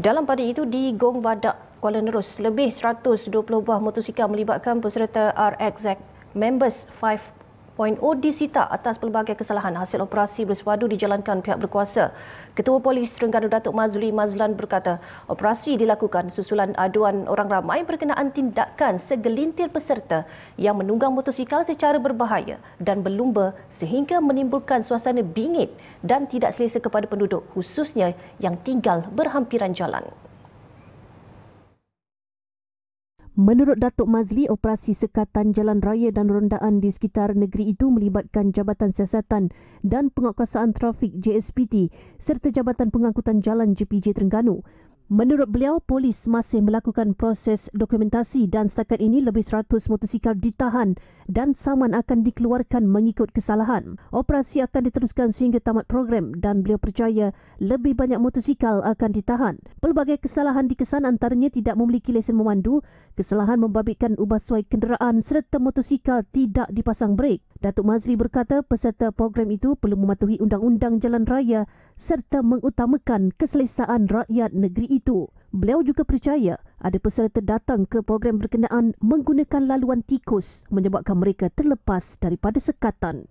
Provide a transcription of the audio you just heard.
Dalam pada itu di Gong Badak, Kuala Nerus, lebih 120 buah motosikal melibatkan peserta RXZ members 5 3.0 sita atas pelbagai kesalahan hasil operasi bersepadu dijalankan pihak berkuasa. Ketua Polis Terengganu Datuk Mazli Mazlan berkata, operasi dilakukan susulan aduan orang ramai berkenaan tindakan segelintir peserta yang menunggang motosikal secara berbahaya dan berlumba sehingga menimbulkan suasana bingit dan tidak selesa kepada penduduk khususnya yang tinggal berhampiran jalan. Menurut Datuk Mazli, operasi sekatan jalan raya dan rondaan di sekitar negeri itu melibatkan Jabatan Siasatan dan Penguatkuasaan Trafik JSPT serta Jabatan Pengangkutan Jalan JPJ Terengganu. Menurut beliau, polis masih melakukan proses dokumentasi dan setakat ini lebih 100 motosikal ditahan dan saman akan dikeluarkan mengikut kesalahan. Operasi akan diteruskan sehingga tamat program dan beliau percaya lebih banyak motosikal akan ditahan. Pelbagai kesalahan dikesan antaranya tidak memiliki lesen memandu, kesalahan membabitkan ubah suai kenderaan serta motosikal tidak dipasang brek. Datuk Mazli berkata peserta program itu perlu mematuhi undang-undang jalan raya serta mengutamakan keselesaan rakyat negeri itu. Beliau juga percaya ada peserta datang ke program berkenaan menggunakan laluan tikus menyebabkan mereka terlepas daripada sekatan.